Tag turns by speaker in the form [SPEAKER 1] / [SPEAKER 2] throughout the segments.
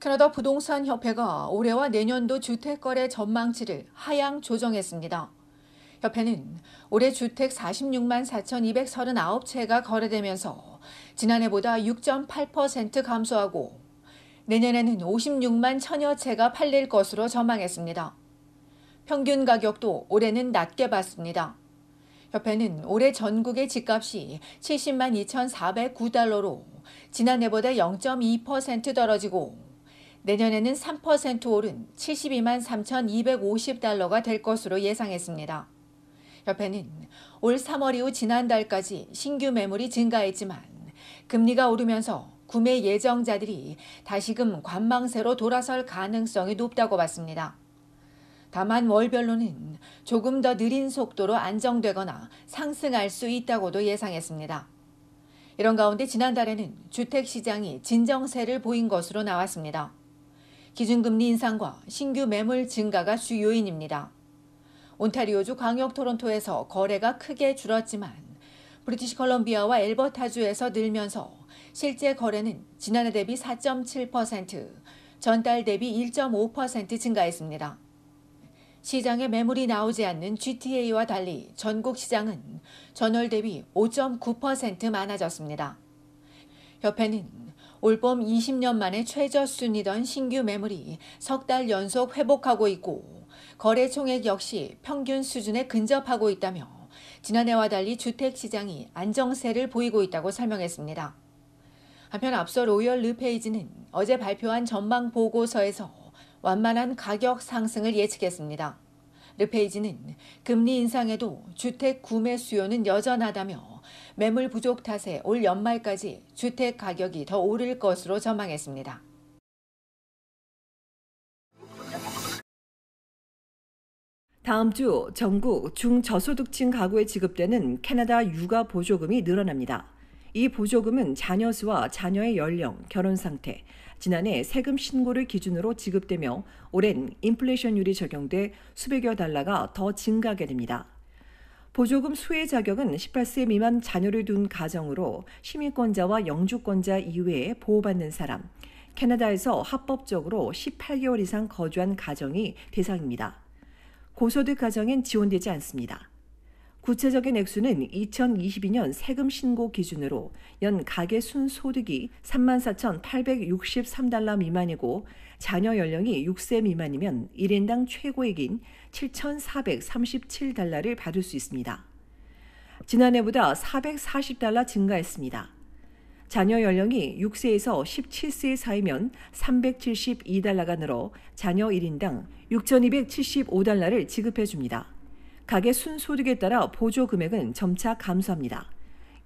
[SPEAKER 1] 캐나다 부동산 협회가 올해와 내년도 주택 거래 전망치를 하향 조정했습니다. 협회는 올해 주택 46만 4,239채가 거래되면서 지난해보다 6.8% 감소하고 내년에는 56만 천여 채가 팔릴 것으로 전망했습니다. 평균 가격도 올해는 낮게 봤습니다. 협회는 올해 전국의 집값이 70만 2,409달러로 지난해보다 0.2% 떨어지고 내년에는 3% 오른 72만 3,250달러가 될 것으로 예상했습니다. 협회는 올 3월 이후 지난달까지 신규 매물이 증가했지만 금리가 오르면서 구매 예정자들이 다시금 관망세로 돌아설 가능성이 높다고 봤습니다. 다만 월별로는 조금 더 느린 속도로 안정되거나 상승할 수 있다고도 예상했습니다. 이런 가운데 지난달에는 주택시장이 진정세를 보인 것으로 나왔습니다. 기준금리 인상과 신규 매물 증가가 주 요인입니다. 온타리오주 광역 토론토에서 거래가 크게 줄었지만 브리티시 컬럼비아와 엘버타주에서 늘면서 실제 거래는 지난해 대비 4.7%, 전달 대비 1.5% 증가했습니다. 시장에 매물이 나오지 않는 GTA와 달리 전국 시장은 전월 대비 5.9% 많아졌습니다. 협회는 올봄 20년 만에 최저순이던 신규 매물이 석 달 연속 회복하고 있고 거래 총액 역시 평균 수준에 근접하고 있다며 지난해와 달리 주택 시장이 안정세를 보이고 있다고 설명했습니다. 한편 앞서 로열 르페이지는 어제 발표한 전망 보고서에서 완만한 가격 상승을 예측했습니다. 르페이지는 금리 인상에도 주택 구매 수요는 여전하다며 매물 부족 탓에 올 연말까지 주택 가격이 더 오를 것으로 전망했습니다. 다음
[SPEAKER 2] 주 전국 중저소득층 가구에 지급되는 캐나다 육아 보조금이 늘어납니다. 이 보조금은 자녀 수와 자녀의 연령, 결혼 상태, 지난해 세금 신고를 기준으로 지급되며 오랜 인플레이션율이 적용돼 수백여 달러가 더 증가하게 됩니다. 보조금 수혜 자격은 18세 미만 자녀를 둔 가정으로 시민권자와 영주권자 이외에 보호받는 사람, 캐나다에서 합법적으로 18개월 이상 거주한 가정이 대상입니다. 고소득 가정엔 지원되지 않습니다. 구체적인 액수는 2022년 세금 신고 기준으로 연 가계 순 소득이 34,863달러 미만이고 자녀 연령이 6세 미만이면 1인당 최고액인 7,437달러를 받을 수 있습니다. 지난해보다 440달러 증가했습니다. 자녀 연령이 6세에서 17세 사이면 372달러가 늘어 자녀 1인당 6,275달러를 지급해 줍니다. 가계 순소득에 따라 보조 금액은 점차 감소합니다.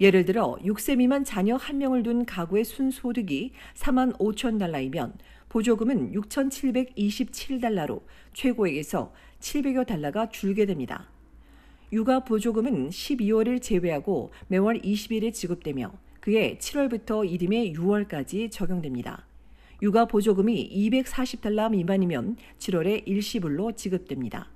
[SPEAKER 2] 예를 들어 6세 미만 자녀 1명을 둔 가구의 순소득이 4만 5천 달러이면 보조금은 6,727달러로 최고액에서 700여 달러가 줄게 됩니다. 육아 보조금은 12월을 제외하고 매월 20일에 지급되며 그해 7월부터 이듬해 6월까지 적용됩니다. 육아 보조금이 240달러 미만이면 7월에 일시불로 지급됩니다.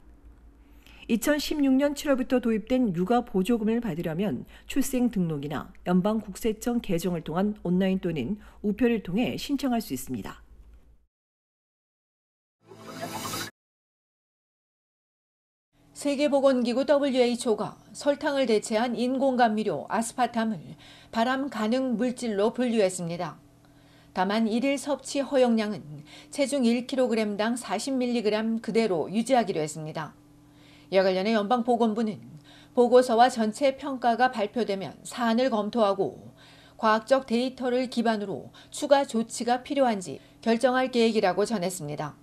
[SPEAKER 2] 2016년 7월부터 도입된 육아 보조금을 받으려면 출생 등록이나 연방 국세청 계정을 통한 온라인 또는 우편을 통해 신청할 수 있습니다.
[SPEAKER 1] 세계보건기구 WHO가 설탕을 대체한 인공감미료 아스파탐을 발암 가능 물질로 분류했습니다. 다만 1일 섭취 허용량은 체중 1kg당 40mg 그대로 유지하기로 했습니다. 이와 관련해 연방보건부는 보고서와 전체 평가가 발표되면 사안을 검토하고 과학적 데이터를 기반으로 추가 조치가 필요한지 결정할 계획이라고 전했습니다.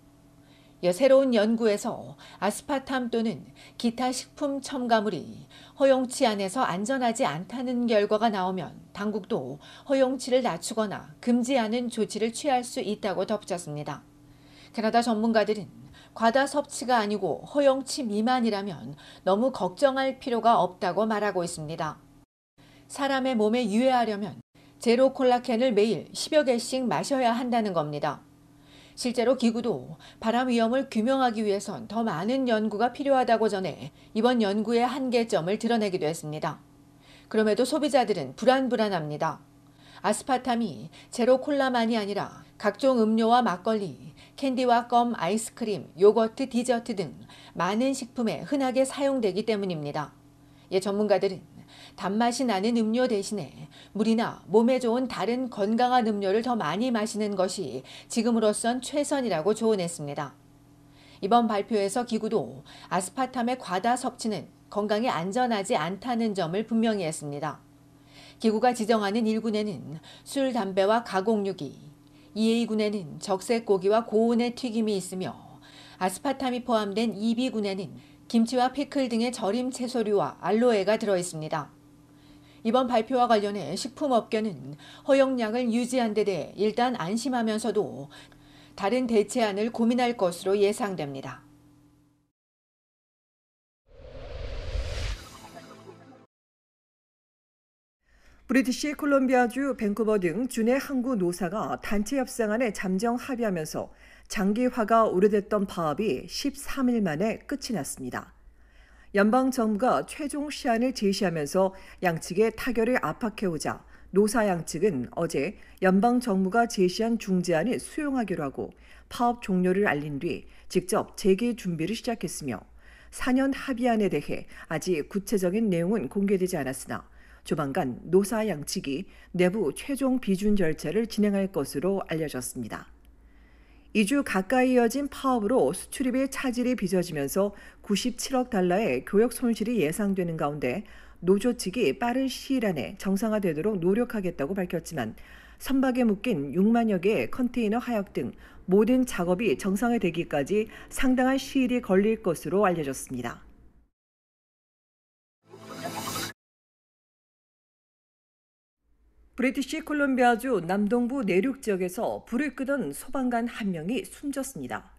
[SPEAKER 1] 새로운 연구에서 아스파탐 또는 기타 식품 첨가물이 허용치 안에서 안전하지 않다는 결과가 나오면 당국도 허용치를 낮추거나 금지하는 조치를 취할 수 있다고 덧붙였습니다. 캐나다 전문가들은 과다 섭취가 아니고 허용치 미만이라면 너무 걱정할 필요가 없다고 말하고 있습니다. 사람의 몸에 유해하려면 제로 콜라캔을 매일 10여 개씩 마셔야 한다는 겁니다. 실제로 기구도 바람 위험을 규명하기 위해선 더 많은 연구가 필요하다고 전해 이번 연구의 한계점을 드러내기도 했습니다. 그럼에도 소비자들은 불안불안합니다. 아스파탐이 제로 콜라만이 아니라 각종 음료와 막걸리, 캔디와 껌, 아이스크림, 요거트, 디저트 등 많은 식품에 흔하게 사용되기 때문입니다. 예, 전문가들은 단맛이 나는 음료 대신에 물이나 몸에 좋은 다른 건강한 음료를 더 많이 마시는 것이 지금으로선 최선이라고 조언했습니다. 이번 발표에서 기구도 아스파탐의 과다 섭취는 건강에 안전하지 않다는 점을 분명히 했습니다. 기구가 지정하는 1군에는 술, 담배와 가공유기, 2A군에는 적색고기와 고온의 튀김이 있으며 아스파탐이 포함된 2B군에는 김치와 피클 등의 절임 채소류와 알로에가 들어있습니다. 이번 발표와 관련해 식품업계는 허용량을 유지한 데 대해 일단 안심하면서도 다른 대체안을 고민할 것으로 예상됩니다. 브리티시
[SPEAKER 2] 콜롬비아주 밴쿠버 등 주내 항구 노사가 단체 협상안에 잠정 합의하면서 장기화가 오래됐던 파업이 13일 만에 끝이 났습니다. 연방 정부가 최종 시안을 제시하면서 양측의 타결을 압박해오자 노사 양측은 어제 연방 정부가 제시한 중재안을 수용하기로 하고 파업 종료를 알린 뒤 직접 재개 준비를 시작했으며 4년 합의안에 대해 아직 구체적인 내용은 공개되지 않았으나 조만간 노사 양측이 내부 최종 비준 절차를 진행할 것으로 알려졌습니다. 2주 가까이 이어진 파업으로 수출입의 차질이 빚어지면서 97억 달러의 교역 손실이 예상되는 가운데 노조 측이 빠른 시일 안에 정상화되도록 노력하겠다고 밝혔지만 선박에 묶인 6만여 개의 컨테이너 하역 등 모든 작업이 정상화되기까지 상당한 시일이 걸릴 것으로 알려졌습니다. 브리티시 콜롬비아주 남동부 내륙 지역에서 불을 끄던 소방관 한 명이 숨졌습니다.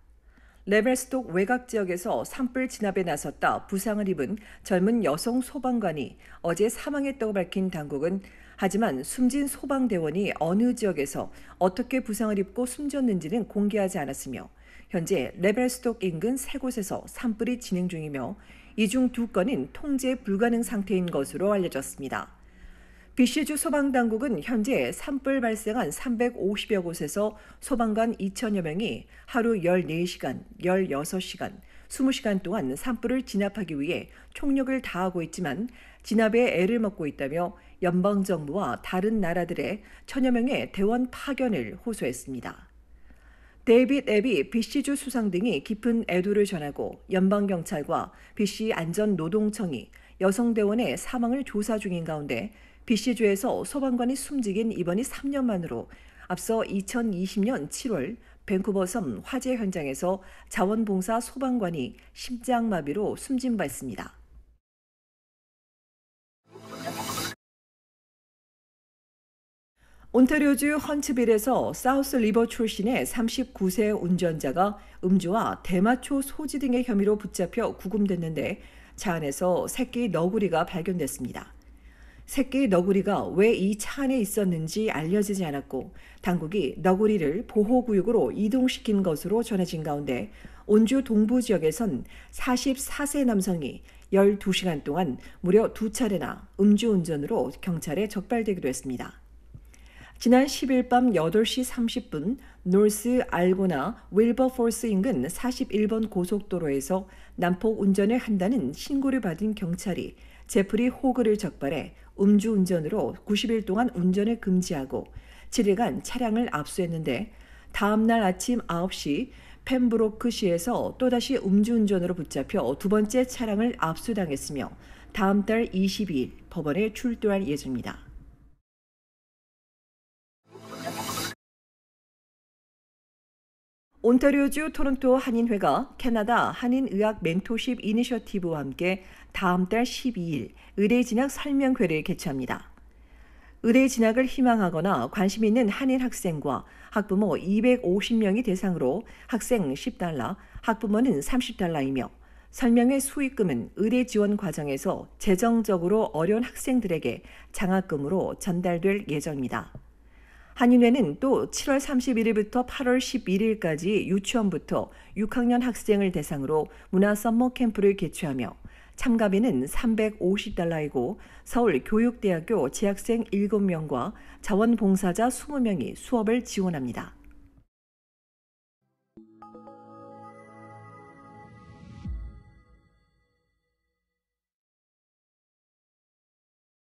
[SPEAKER 2] 레벨스톡 외곽 지역에서 산불 진압에 나섰다 부상을 입은 젊은 여성 소방관이 어제 사망했다고 밝힌 당국은 하지만 숨진 소방대원이 어느 지역에서 어떻게 부상을 입고 숨졌는지는 공개하지 않았으며 현재 레벨스톡 인근 세 곳에서 산불이 진행 중이며 이 중 두 건은 통제 불가능 상태인 것으로 알려졌습니다. BC주 소방당국은 현재 산불 발생한 350여 곳에서 소방관 2천여 명이 하루 14시간, 16시간, 20시간 동안 산불을 진압하기 위해 총력을 다하고 있지만 진압에 애를 먹고 있다며 연방정부와 다른 나라들의 천여 명의 대원 파견을 호소했습니다. 데이빗 앱이 BC주 수상 등이 깊은 애도를 전하고 연방경찰과 BC 안전노동청이 여성대원의 사망을 조사 중인 가운데 BC주에서 소방관이 숨지긴 이번이 3년 만으로 앞서 2020년 7월 밴쿠버섬 화재 현장에서 자원봉사 소방관이 심장마비로 숨진 바 있습니다. 온타리오주 헌츠빌에서 사우스 리버 출신의 39세 운전자가 음주와 대마초 소지 등의 혐의로 붙잡혀 구금됐는데 차 안에서 새끼 너구리가 발견됐습니다. 새끼 너구리가 왜 이 차 안에 있었는지 알려지지 않았고 당국이 너구리를 보호구역으로 이동시킨 것으로 전해진 가운데 온주 동부 지역에선 44세 남성이 12시간 동안 무려 두 차례나 음주운전으로 경찰에 적발되기도 했습니다. 지난 10일 밤 8시 30분 노스 알고나 윌버포스 인근 41번 고속도로에서 난폭 운전을 한다는 신고를 받은 경찰이 제프리 호그를 적발해 음주운전으로 90일 동안 운전을 금지하고 7일간 차량을 압수했는데 다음 날 아침 9시 펜브로크시에서 또다시 음주운전으로 붙잡혀 두 번째 차량을 압수당했으며 다음 달 22일 법원에 출두할 예정입니다. 온타리오주 토론토 한인회가 캐나다 한인의학 멘토십 이니셔티브와 함께 다음 달 12일 의대 진학 설명회를 개최합니다. 의대 진학을 희망하거나 관심 있는 한인 학생과 학부모 250명이 대상으로 학생 10달러, 학부모는 30달러이며 설명회 수익금은 의대 지원 과정에서 재정적으로 어려운 학생들에게 장학금으로 전달될 예정입니다. 한인회는 또 7월 31일부터 8월 11일까지 유치원부터 6학년 학생을 대상으로 문화 썸머 캠프를 개최하며 참가비는 350달러이고 서울 교육대학교 재학생 7명과 자원봉사자 20명이 수업을 지원합니다.